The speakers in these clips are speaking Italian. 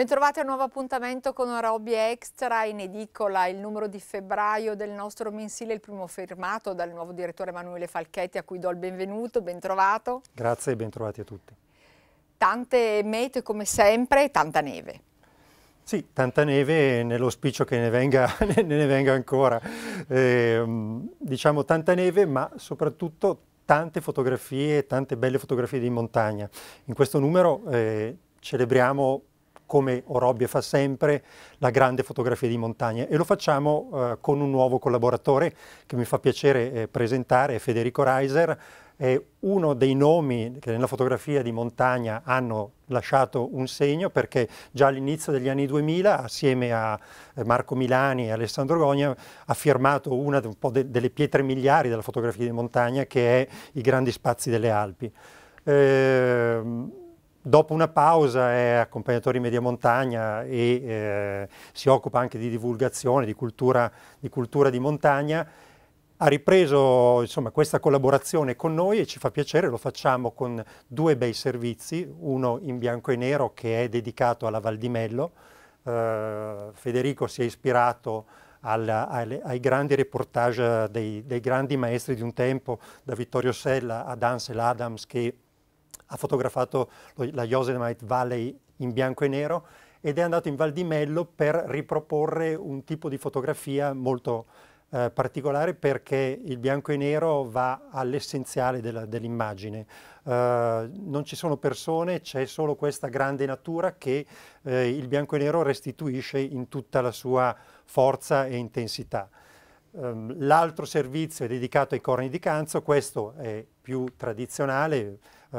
Bentrovati a un nuovo appuntamento con Robby Extra in edicola, il numero di febbraio del nostro mensile, il primo firmato dal nuovo direttore Emanuele Falchetti a cui do il benvenuto, bentrovato. Grazie e bentrovati a tutti. Tante mete come sempre, e tanta neve. Sì, tanta neve nell'auspicio che ne venga, ne, ne venga ancora. Eh, diciamo tanta neve ma soprattutto tante fotografie, tante belle fotografie di montagna. In questo numero eh, celebriamo come Orobbie fa sempre, la grande fotografia di montagna e lo facciamo eh, con un nuovo collaboratore che mi fa piacere eh, presentare, Federico Reiser, è uno dei nomi che nella fotografia di montagna hanno lasciato un segno perché già all'inizio degli anni 2000 assieme a eh, Marco Milani e Alessandro Gogna ha firmato una un de delle pietre miliari della fotografia di montagna che è i grandi spazi delle Alpi. Ehm, Dopo una pausa è accompagnatore in media montagna e eh, si occupa anche di divulgazione, di cultura, di cultura di, montagna. Ha ripreso insomma, questa collaborazione con noi e ci fa piacere, lo facciamo con due bei servizi, uno in bianco e nero che è dedicato alla Val di Mello. Eh, Federico si è ispirato al, al, ai grandi reportage dei, dei grandi maestri di un tempo, da Vittorio Sella ad Ansel Adams che ha fotografato la Yosemite Valley in bianco e nero ed è andato in Val di Mello per riproporre un tipo di fotografia molto eh, particolare perché il bianco e nero va all'essenziale dell'immagine. Dell eh, non ci sono persone, c'è solo questa grande natura che eh, il bianco e nero restituisce in tutta la sua forza e intensità. Ehm, l'altro servizio è dedicato ai corni di canzo, questo è più tradizionale, uh,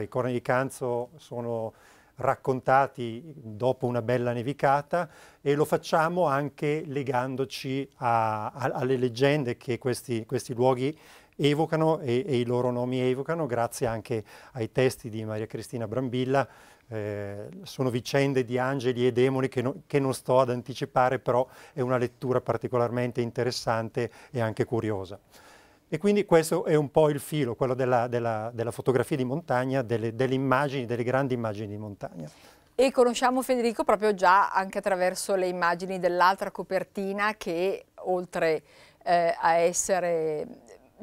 i corni di canzo sono raccontati dopo una bella nevicata e lo facciamo anche legandoci a, a, alle leggende che questi, questi luoghi evocano e, e i loro nomi evocano, grazie anche ai testi di Maria Cristina Brambilla eh, sono vicende di angeli e demoni che, no, che, non sto ad anticipare, però è una lettura particolarmente interessante e anche curiosa. E quindi questo è un po' il filo, quello della, della, della fotografia di montagna, delle, delle immagini, delle grandi immagini di montagna. E conosciamo Federico proprio già anche attraverso le immagini dell'altra copertina che oltre eh, a essere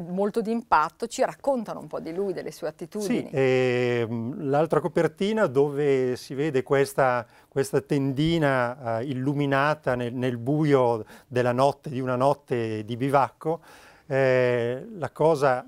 molto di impatto, ci raccontano un po' di lui, delle sue attitudini. Sì, ehm, l'altra copertina dove si vede questa, questa tendina eh, illuminata nel, nel buio della notte, di una notte di bivacco, eh, la cosa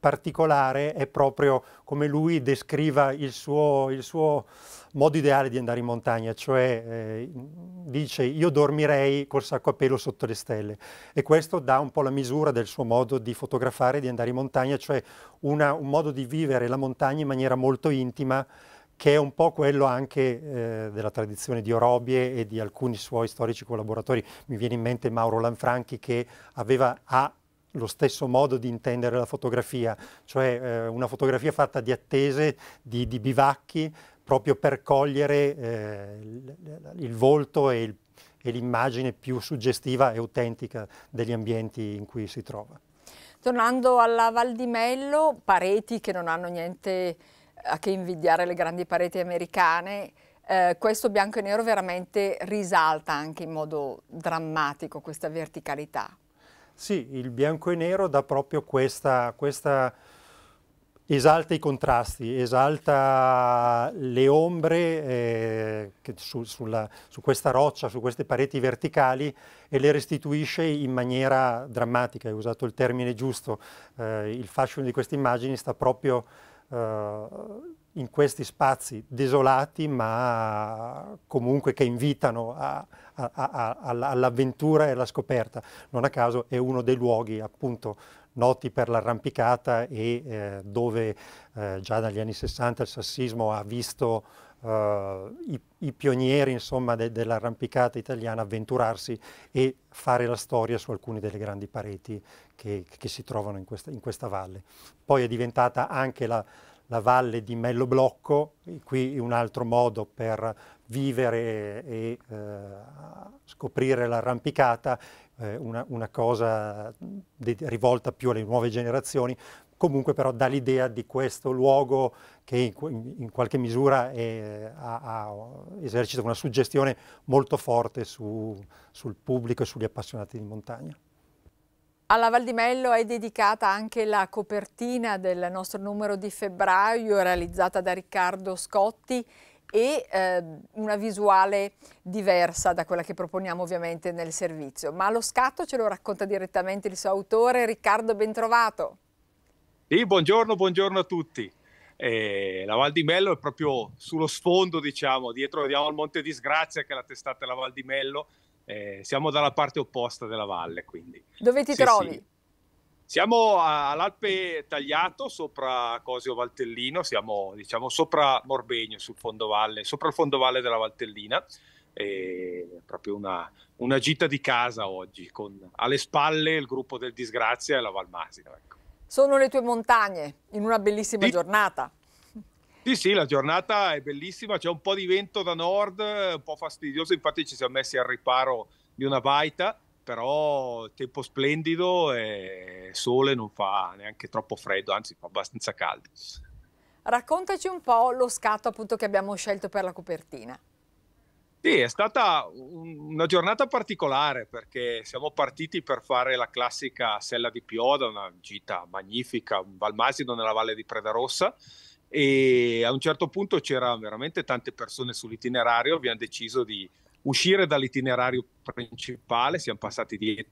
particolare è proprio come lui descriva il suo, il suo modo ideale di andare in montagna, cioè eh, dice io dormirei col sacco a pelo sotto le stelle e questo dà un po' la misura del suo modo di fotografare, di andare in montagna, cioè una, un modo di vivere la montagna in maniera molto intima che è un po' quello anche eh, della tradizione di Orobie e di alcuni suoi storici collaboratori. Mi viene in mente Mauro Lanfranchi che aveva, ha lo stesso modo di intendere la fotografia, cioè eh, una fotografia fatta di attese, di, di bivacchi, proprio per cogliere eh, il volto e, il, e l'immagine più suggestiva e autentica degli ambienti in cui si trova. Tornando alla Val di Mello, pareti che non hanno niente eh, a che invidiare le grandi pareti americane, eh, questo bianco e nero veramente risalta anche in modo drammatico questa verticalità. Sì, il bianco e nero dà proprio questa, questa esalta i contrasti, esalta le ombre eh, su, sulla, su, questa roccia, su queste pareti verticali e le restituisce in maniera drammatica, hai usato il termine giusto, eh, il fascino di queste immagini sta proprio... Eh, in questi spazi desolati ma comunque che invitano all'avventura e alla scoperta. Non a caso è uno dei luoghi appunto noti per l'arrampicata e eh, dove eh, già dagli anni 60 il sassismo ha visto Uh, i, i, pionieri de, dell'arrampicata italiana avventurarsi e fare la storia su alcune delle grandi pareti che, che si trovano in questa, in questa, valle. Poi è diventata anche la, la valle di Mello Blocco, qui un altro modo per vivere e, eh, scoprire l'arrampicata, eh, una, una, cosa de, rivolta più alle nuove generazioni, comunque però dà l'idea di questo luogo che in, in qualche misura è, ha, ha, esercita una suggestione molto forte su, sul pubblico e sugli appassionati di montagna. Alla Val di Mello è dedicata anche la copertina del nostro numero di febbraio realizzata da Riccardo Scotti e eh, una visuale diversa da quella che proponiamo ovviamente nel servizio. Ma lo scatto ce lo racconta direttamente il suo autore. Riccardo, bentrovato. Sì, buongiorno, buongiorno a tutti. Eh, la Val di Mello è proprio sullo sfondo, diciamo, dietro vediamo il Monte di Sgrazia che è la testata della Val di Mello, eh, siamo dalla parte opposta della valle, quindi. Dove ti sì, trovi? Sì. Siamo all'Alpe Tagliato, sopra Cosio Valtellino, siamo diciamo sopra Morbegno, sul fondovalle, sopra il fondovalle della Valtellina. È proprio una, una, gita di casa oggi, con alle spalle il gruppo del Disgrazia e la Valmasina. Ecco. Sono le tue montagne in una bellissima di... giornata. Sì, sì, la giornata è bellissima, c'è un po' di vento da nord, un po' fastidioso, infatti ci siamo messi al riparo di una baita, però tempo splendido e sole non fa neanche troppo freddo, anzi fa abbastanza caldo. Raccontaci un po' lo scatto appunto che abbiamo scelto per la copertina. Sì, è stata una giornata particolare perché siamo partiti per fare la classica Sella di Pioda, una gita magnifica, un Valmasino nella Valle di Preda Rossa, e a un certo punto c'erano veramente tante persone sull'itinerario, abbiamo deciso di uscire dall'itinerario principale, siamo passati dietro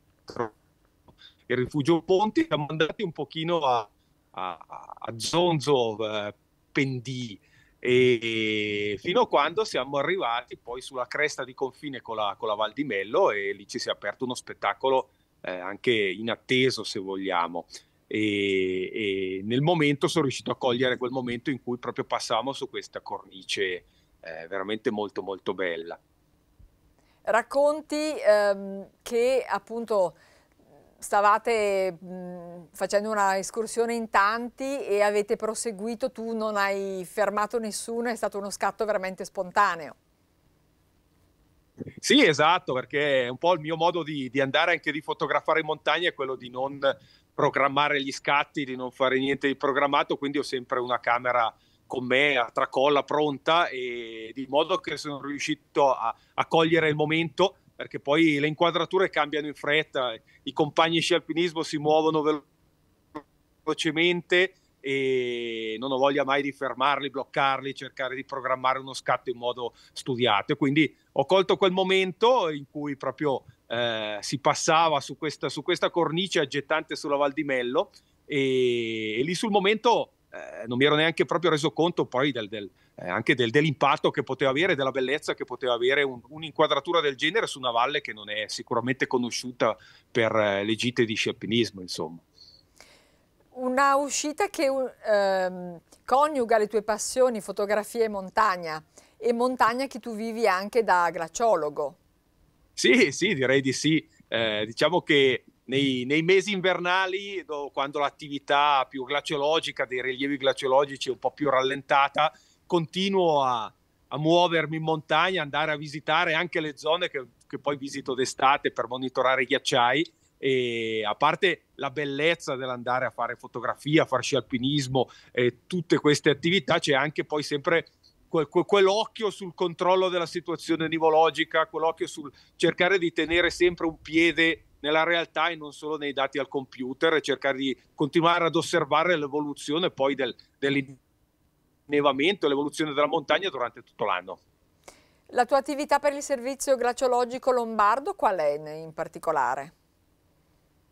il rifugio Ponti, siamo andati un pochino a, a, a Zonzo, eh, Pendì, e fino a quando siamo arrivati poi sulla cresta di confine con la, con la Val di Mello e lì ci si è aperto uno spettacolo eh, anche inatteso se vogliamo e, e, nel momento sono riuscito a cogliere quel momento in cui proprio passavamo su questa cornice eh, veramente molto molto bella. Racconti ehm, che appunto stavate mh, facendo una escursione in tanti e avete proseguito, tu non hai fermato nessuno, è stato uno scatto veramente spontaneo. Sì, esatto, perché è un po' il mio modo di, di andare anche di fotografare in montagna è quello di non programmare gli scatti, di non fare niente di programmato, quindi ho sempre una camera con me a tracolla pronta e di modo che sono riuscito a, a, cogliere il momento perché poi le inquadrature cambiano in fretta, i compagni sci alpinismo si muovono velocemente e non ho voglia mai di fermarli, bloccarli, cercare di programmare uno scatto in modo studiato. quindi ho colto quel momento in cui proprio eh, si passava su questa, su questa, cornice aggettante sulla Val di Mello e, e lì sul momento eh, non mi ero neanche proprio reso conto poi del, del, eh, anche del, dell'impatto che poteva avere, della bellezza che poteva avere un, un'inquadratura del genere su una valle che non è sicuramente conosciuta per eh, le gite di sci alpinismo, insomma una uscita che ehm, coniuga le tue passioni, fotografia e montagna, e montagna che tu vivi anche da glaciologo. Sì, sì, direi di sì. Eh, diciamo che nei, nei, mesi invernali, do, quando l'attività più glaciologica, dei rilievi glaciologici è un po' più rallentata, continuo a, a muovermi in montagna, andare a visitare anche le zone che, che poi visito d'estate per monitorare i ghiacciai e a parte la bellezza dell'andare a fare fotografia, a farci alpinismo e tutte queste attività, c'è anche poi sempre quel, quel, quell'occhio sul controllo della situazione nivologica, quell'occhio sul cercare di tenere sempre un piede nella realtà e non solo nei dati al computer e cercare di continuare ad osservare l'evoluzione poi del, dell'innevamento, l'evoluzione della montagna durante tutto l'anno. La tua attività per il servizio glaciologico lombardo qual è in particolare?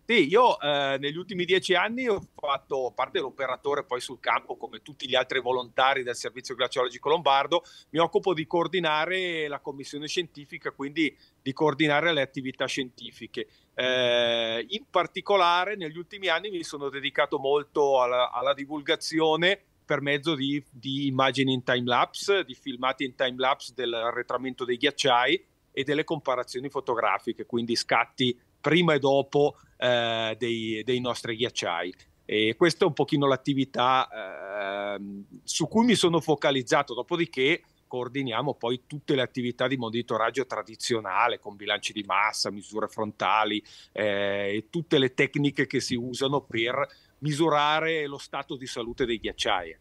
Sì, io eh, negli ultimi dieci anni ho fatto parte dell'operatore poi sul campo, come tutti gli altri volontari del Servizio Glaciologico Lombardo, mi occupo di coordinare la commissione scientifica, quindi di coordinare le attività scientifiche. Eh, in particolare negli ultimi anni mi sono dedicato molto alla, alla divulgazione per mezzo di, di immagini in time lapse, di filmati in time lapse dell'arretramento dei ghiacciai e delle comparazioni fotografiche, quindi scatti prima e dopo eh, dei, dei, nostri ghiacciai. E questa è un pochino l'attività eh, su cui mi sono focalizzato, dopodiché coordiniamo poi tutte le attività di monitoraggio tradizionale con bilanci di massa, misure frontali eh, e tutte le tecniche che si usano per misurare lo stato di salute dei ghiacciai.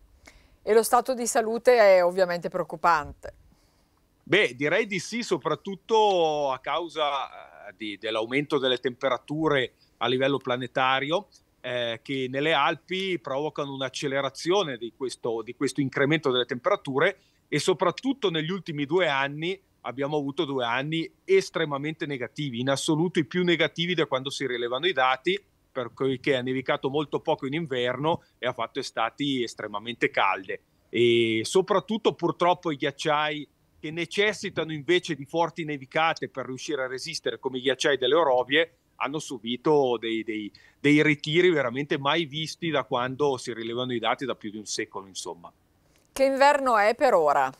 E lo stato di salute è ovviamente preoccupante. Beh, direi di sì, soprattutto a causa eh, di, dell'aumento delle temperature a livello planetario eh, che nelle Alpi provocano un'accelerazione di questo, di questo incremento delle temperature e soprattutto negli ultimi due anni abbiamo avuto due anni estremamente negativi, in assoluto i più negativi da quando si rilevano i dati, perché ha nevicato molto poco in inverno e ha fatto estati estremamente calde. E soprattutto purtroppo i ghiacciai che necessitano invece di forti nevicate per riuscire a resistere come gli acciai delle Orovie hanno subito dei, dei, dei ritiri veramente mai visti da quando si rilevano i dati da più di un secolo insomma. Che inverno è per ora?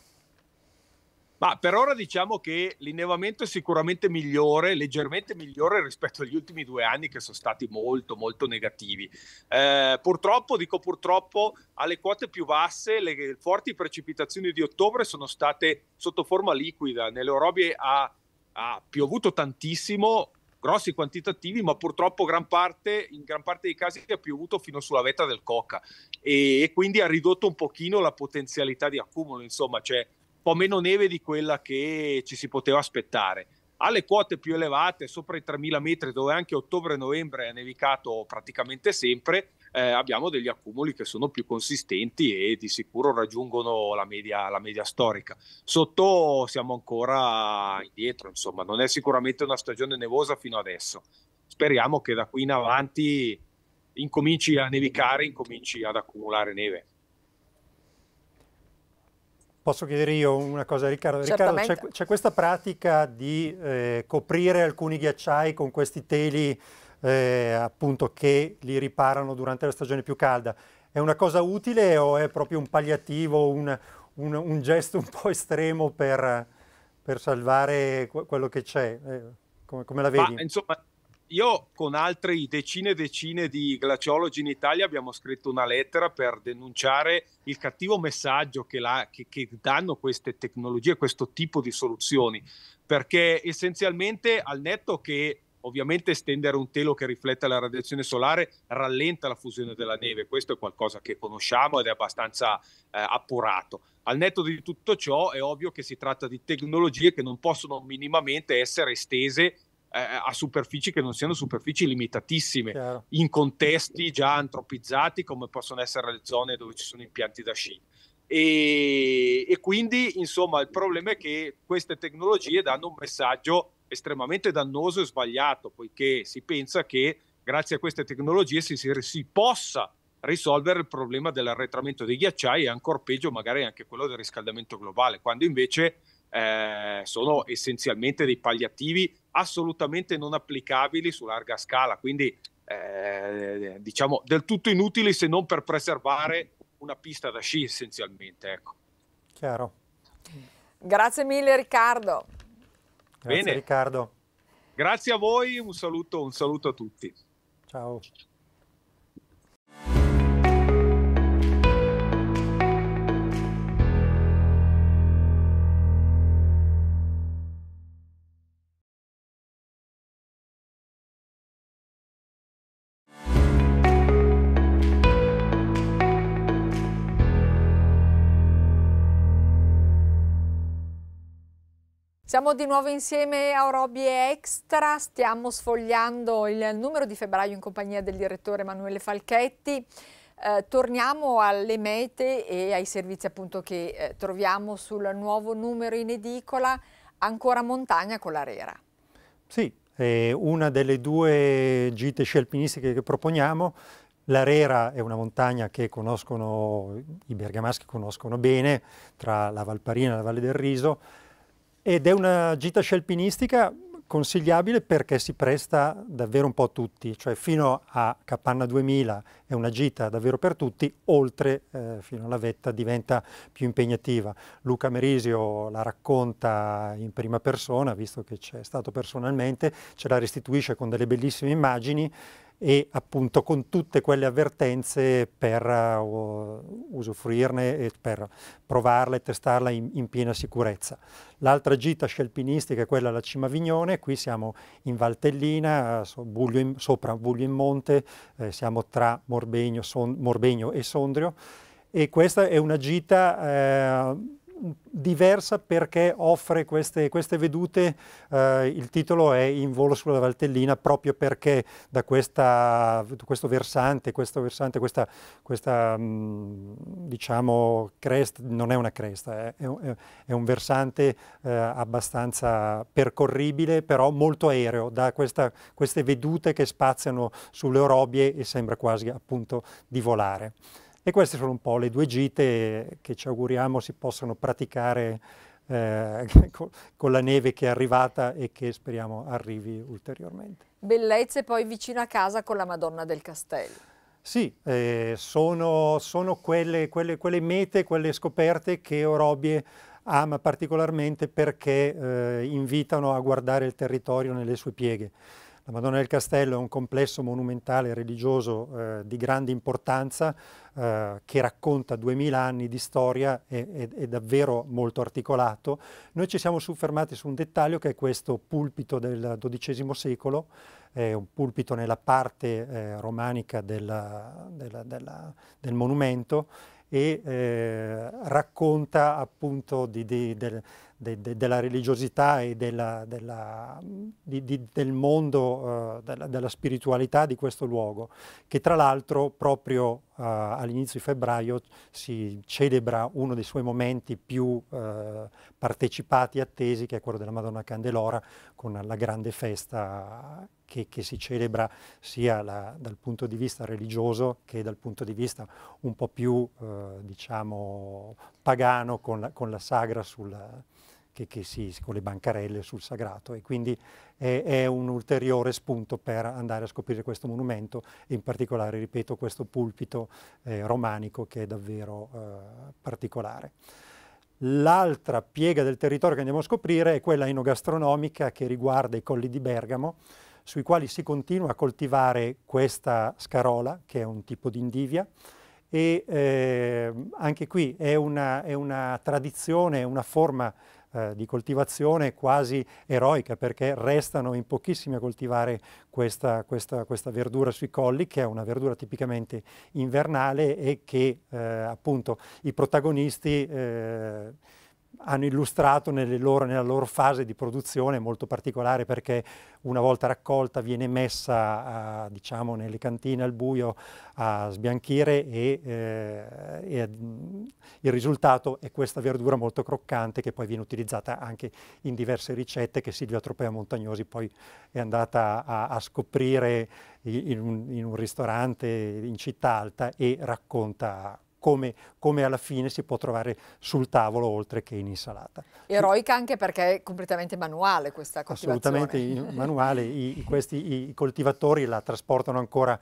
Ma per ora diciamo che l'innevamento è sicuramente migliore, leggermente migliore rispetto agli ultimi due anni che sono stati molto molto negativi. Eh, purtroppo, dico purtroppo, alle quote più basse le forti precipitazioni di ottobre sono state sotto forma liquida, nelle Orobie ha, ha piovuto tantissimo, grossi quantitativi, ma purtroppo gran parte, in gran parte dei casi ha piovuto fino sulla vetta del coca e, e, quindi ha ridotto un pochino la potenzialità di accumulo, insomma, cioè po' meno neve di quella che ci si poteva aspettare. Alle quote più elevate, sopra i 3.000 metri, dove anche ottobre-novembre è nevicato praticamente sempre, eh, abbiamo degli accumuli che sono più consistenti e di sicuro raggiungono la media, la media storica. Sotto siamo ancora indietro, insomma, non è sicuramente una stagione nevosa fino adesso. Speriamo che da qui in avanti incominci a nevicare, incominci ad accumulare neve. Posso chiedere io una cosa a Riccardo? Certamente. Riccardo, c'è questa pratica di eh, coprire alcuni ghiacciai con questi teli eh, appunto che li riparano durante la stagione più calda. È una cosa utile o è proprio un palliativo, un, un, un gesto un po' estremo per, per salvare quello che c'è? Eh, come, come, la vedi? Ma, insomma, io con altri decine e decine di glaciologi in Italia abbiamo scritto una lettera per denunciare il cattivo messaggio che, la, che, che danno queste tecnologie, questo tipo di soluzioni, perché essenzialmente al netto che ovviamente estendere un telo che riflette la radiazione solare rallenta la fusione della neve, questo è qualcosa che conosciamo ed è abbastanza eh, appurato. Al netto di tutto ciò è ovvio che si tratta di tecnologie che non possono minimamente essere estese eh, eh, a superfici che non siano superfici limitatissime, Chiaro. in contesti già antropizzati come possono essere le zone dove ci sono impianti da sci. E, e, quindi, insomma, il problema è che queste tecnologie danno un messaggio estremamente dannoso e sbagliato, poiché si pensa che grazie a queste tecnologie si, si, si possa risolvere il problema dell'arretramento dei ghiacciai e ancora peggio magari anche quello del riscaldamento globale, quando invece eh, sono essenzialmente dei palliativi assolutamente non applicabili su larga scala, quindi eh, diciamo del tutto inutili se non per preservare una pista da sci essenzialmente. Ecco. Chiaro. Grazie mille Riccardo. Grazie Bene. Riccardo. Grazie a voi, un saluto, un saluto a tutti. Ciao. Siamo di nuovo insieme a Orobie Extra, stiamo sfogliando il numero di febbraio in compagnia del direttore Emanuele Falchetti. Eh, torniamo alle mete e ai servizi appunto che eh, troviamo sul nuovo numero in edicola, ancora montagna con l'Arera. Sì, è una delle due gite sci alpinistiche che proponiamo. L'Arera è una montagna che conoscono, i bergamaschi conoscono bene, tra la Valparina e la Valle del Riso ed è una gita scelpinistica consigliabile perché si presta davvero un po' a tutti, cioè fino a Capanna 2000 è una gita davvero per tutti, oltre eh, fino alla vetta diventa più impegnativa. Luca Merisio la racconta in prima persona, visto che c'è stato personalmente, ce la restituisce con delle bellissime immagini e appunto con tutte quelle avvertenze per uh, usufruirne e per provarla e testarla in, in piena sicurezza. L'altra gita scelpinistica è quella alla Cima Vignone, qui siamo in Valtellina, so, Buglio in, sopra Buglio in Monte, eh, siamo tra Morbegno, Son, Morbegno, e Sondrio e questa è una gita eh, diversa perché offre queste, queste vedute, eh, il titolo è In volo sulla Valtellina proprio perché da questa, questo versante, questo versante questa, questa mh, mm, diciamo cresta, non è una cresta, eh, è, un, è, un versante eh, abbastanza percorribile però molto aereo, da questa, queste vedute che spaziano sulle orobie e sembra quasi appunto di volare. E queste sono un po' le due gite che ci auguriamo si possano praticare eh, con, con la neve che è arrivata e che speriamo arrivi ulteriormente. Bellezze poi vicino a casa con la Madonna del Castello. Sì, eh, sono, sono quelle, quelle, quelle, mete, quelle scoperte che Orobie ama particolarmente perché eh, invitano a guardare il territorio nelle sue pieghe. La Madonna del Castello è un complesso monumentale religioso eh, di grande importanza eh, che racconta 2000 anni di storia, è, è, è, davvero molto articolato. Noi ci siamo soffermati su un dettaglio che è questo pulpito del XII secolo, è un pulpito nella parte eh, romanica della, della, della, del monumento e eh, racconta appunto di, di, del, de, de, della religiosità e della, della, di, di, del mondo, eh, della, della, spiritualità di questo luogo, che tra l'altro proprio eh, all'inizio di febbraio si celebra uno dei suoi momenti più eh, partecipati e attesi, che è quello della Madonna Candelora, con la grande festa che, che, si celebra sia la, dal punto di vista religioso che dal punto di vista un po' più eh, diciamo, pagano con la, con la sagra sulla, che, che si, con le bancarelle sul sagrato e quindi è, è, un ulteriore spunto per andare a scoprire questo monumento e in particolare, ripeto, questo pulpito eh, romanico che è davvero eh, particolare. L'altra piega del territorio che andiamo a scoprire è quella enogastronomica che riguarda i colli di Bergamo, sui quali si continua a coltivare questa scarola, che è un tipo di indivia, e eh, anche qui è una, è una tradizione, una forma eh, di coltivazione quasi eroica perché restano in pochissimi a coltivare questa, questa, questa, verdura sui colli che è una verdura tipicamente invernale e che eh, appunto i protagonisti eh, hanno illustrato loro, nella loro fase di produzione molto particolare perché una volta raccolta viene messa a, diciamo, nelle cantine al buio a sbianchire e, eh, e, il risultato è questa verdura molto croccante che poi viene utilizzata anche in diverse ricette che Silvia Tropea Montagnosi poi è andata a, a scoprire in un, in un ristorante in città alta e racconta come, come, alla fine si può trovare sul tavolo oltre che in insalata. Eroica anche perché è completamente manuale questa coltivazione. Assolutamente manuale, I, questi, i coltivatori la trasportano ancora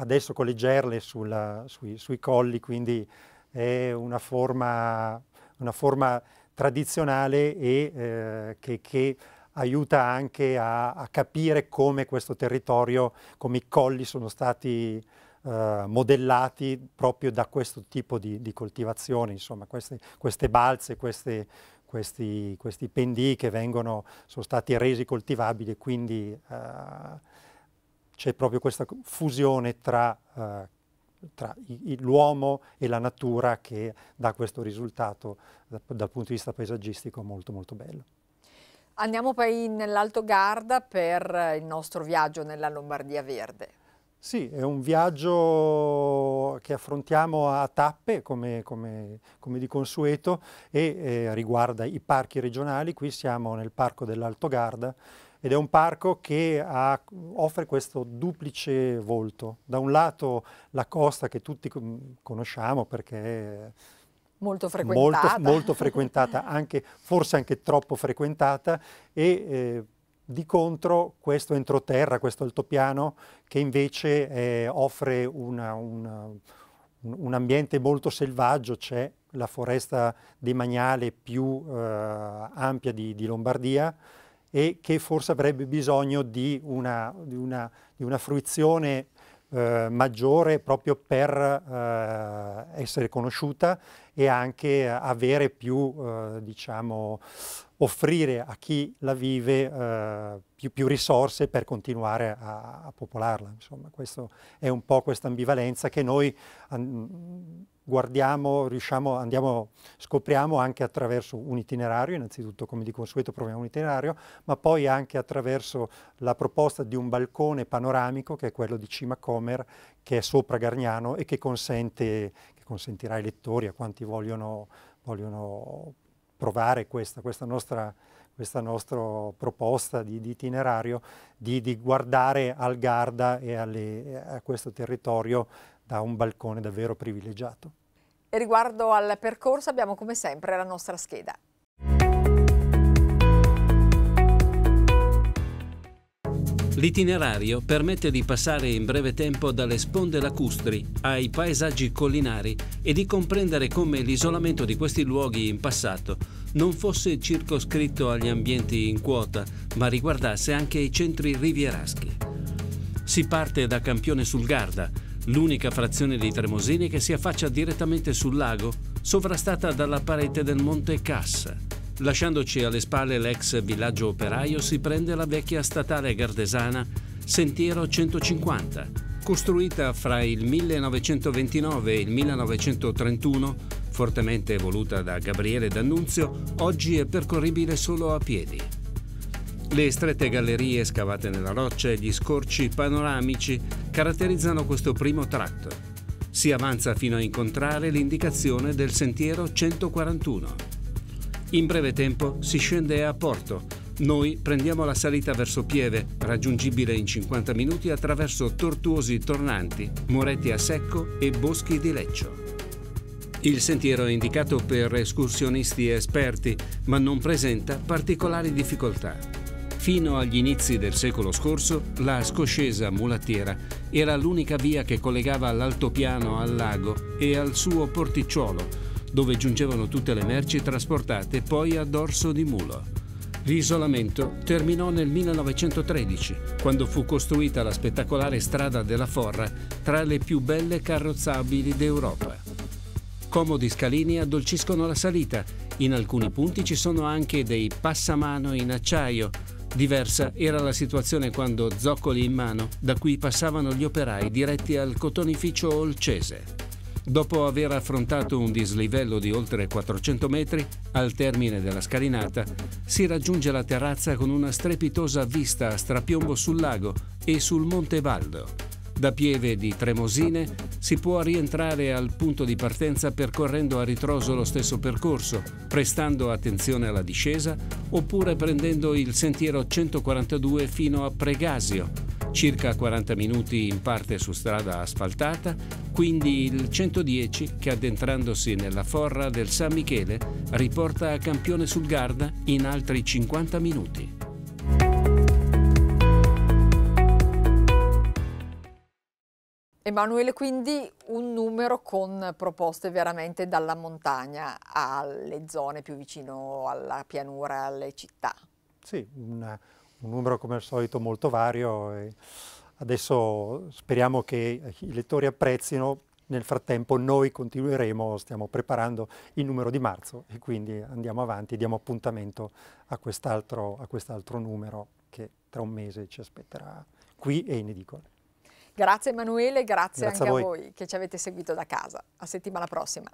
adesso con le gerle sulla, sui, sui, colli, quindi è una forma, una forma tradizionale e eh, che, che aiuta anche a, a, capire come questo territorio, come i colli sono stati eh, modellati proprio da questo tipo di, di coltivazioni, insomma queste, queste balze, queste, questi, questi pendii che vengono, sono stati resi coltivabili quindi eh, c'è proprio questa fusione tra, eh, tra l'uomo e la natura che dà questo risultato da, dal punto di vista paesaggistico molto molto bello. Andiamo poi nell'Alto Garda per il nostro viaggio nella Lombardia Verde. Sì, è un viaggio che affrontiamo a tappe, come, come, come di consueto, e eh, riguarda i parchi regionali. Qui siamo nel Parco dell'Alto Garda ed è un parco che ha, offre questo duplice volto. Da un lato la costa che tutti conosciamo perché molto frequentata, molto, molto frequentata anche, forse anche troppo frequentata, e eh, di contro questo entroterra, questo altopiano, che invece eh, offre una, una, un ambiente molto selvaggio, c'è la foresta demaniale più eh, ampia di, di, Lombardia e che forse avrebbe bisogno di una, di una di fruizione eh, maggiore proprio per eh, essere conosciuta e anche avere più, eh, diciamo, offrire a chi la vive eh, più, più, risorse per continuare a, a popolarla. Insomma, questo è un po' questa ambivalenza che noi guardiamo, riusciamo, andiamo, scopriamo anche attraverso un itinerario, innanzitutto come di consueto proviamo un itinerario, ma poi anche attraverso la proposta di un balcone panoramico che è quello di Cima Comer che è sopra Gargnano e che, consente, che consentirà ai lettori, a quanti vogliono, vogliono provare questa, questa nostra questa nostra proposta di, di itinerario, di, di, guardare al Garda e alle, a questo territorio da un balcone davvero privilegiato. E riguardo al percorso abbiamo come sempre la nostra scheda. L'itinerario permette di passare in breve tempo dalle sponde lacustri ai paesaggi collinari e di comprendere come l'isolamento di questi luoghi in passato non fosse circoscritto agli ambienti in quota, ma riguardasse anche i centri rivieraschi. Si parte da Campione sul Garda, l'unica frazione di Tremosini che si affaccia direttamente sul lago, sovrastata dalla parete del Monte Cassa. Lasciandoci alle spalle l'ex villaggio operaio, si prende la vecchia statale gardesana Sentiero 150, costruita fra il 1929 e il 1931, fortemente voluta da Gabriele D'Annunzio, oggi è percorribile solo a piedi. Le strette gallerie scavate nella roccia e gli scorci panoramici caratterizzano questo primo tratto. Si avanza fino a incontrare l'indicazione del sentiero 141. In breve tempo si scende a Porto. Noi prendiamo la salita verso Pieve, raggiungibile in 50 minuti attraverso tortuosi tornanti, muretti a secco e boschi di leccio. Il sentiero è indicato per escursionisti esperti, ma non presenta particolari difficoltà. Fino agli inizi del secolo scorso, la scoscesa mulattiera era l'unica via che collegava l'altopiano al lago e al suo porticciolo, dove giungevano tutte le merci trasportate poi a dorso di mulo. L'isolamento terminò nel 1913, quando fu costruita la spettacolare strada della Forra, tra le più belle carrozzabili d'Europa. Comodi scalini addolciscono la salita, in alcuni punti ci sono anche dei passamano in acciaio, Diversa era la situazione quando, zoccoli in mano, da cui passavano gli operai diretti al cotonificio olcese. Dopo aver affrontato un dislivello di oltre 400 metri, al termine della scalinata, si raggiunge la terrazza con una strepitosa vista a strapiombo sul lago e sul Monte Baldo. Da Pieve di Tremosine si può rientrare al punto di partenza percorrendo a ritroso lo stesso percorso, prestando attenzione alla discesa oppure prendendo il sentiero 142 fino a Pregasio, circa 40 minuti in parte su strada asfaltata, quindi il 110 che addentrandosi nella forra del San Michele riporta a Campione sul Garda in altri 50 minuti. Emanuele, quindi un numero con proposte veramente dalla montagna alle zone più vicino alla pianura, alle città. Sì, un, un numero come al solito molto vario. Adesso speriamo che i lettori apprezzino. Nel frattempo noi continueremo, stiamo preparando il numero di marzo e quindi andiamo avanti e diamo appuntamento a quest'altro quest numero che tra un mese ci aspetterà qui e in edicola. Grazie Emanuele, grazie, grazie anche a voi. a voi che ci avete seguito da casa. A settimana prossima.